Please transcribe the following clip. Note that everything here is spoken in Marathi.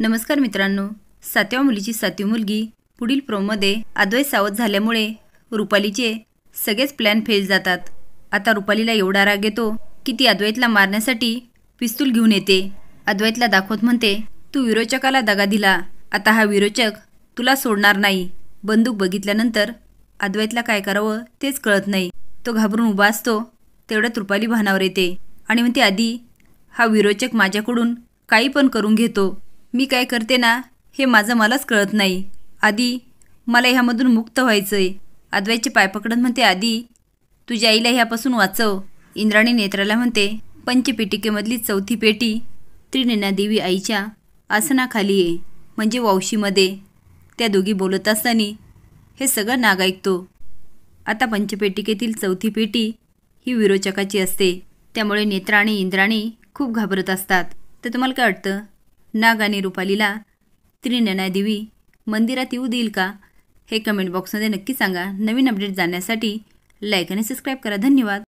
नमस्कार मित्रांनो सातव्या मुलीची सातवी मुलगी पुढील प्रोमध्ये अद्वैत सावध झाल्यामुळे रुपालीचे सगळेच प्लॅन फेल जातात आता रुपालीला एवढा राग येतो की ती अद्वैतला मारण्यासाठी पिस्तूल घेऊन येते अद्वैतला दाखवत म्हणते तू विरोचकाला दगा दिला आता हा विरोचक तुला सोडणार नाही बंदूक बघितल्यानंतर अद्वैतला काय करावं तेच कळत नाही तो घाबरून उभा असतो तेवढ्यात रुपाली भानावर येते आणि म्हणते आधी हा विरोचक माझ्याकडून काही पण करून घेतो मी काय करते ना हे माझं मलाच कळत नाही आधी मला ह्यामधून मुक्त व्हायचं आहे आदव्याचे पाय पकडत म्हणते आधी तुझ्या आईला ह्यापासून वाचव इंद्राणी नेत्राला म्हणते पंचपेटिकेमधली चौथी पेटी त्रिनेनादेवी आईच्या आसनाखाली आहे म्हणजे वावशीमध्ये त्या दोघी बोलत असताना हे सगळं नाग ऐकतो आता पंचपेटिकेतील चौथी पेटी ही विरोचकाची असते त्यामुळे नेत्रा आणि इंद्राणी खूप घाबरत असतात तर तुम्हाला काय वाटतं नाग आणि रुपालीला त्रिनयना देवी मंदिरात येऊ देईल का हे कमेंट बॉक्समध्ये नक्की सांगा नवीन अपडेट जाण्यासाठी लाईक आणि सबस्क्राईब करा धन्यवाद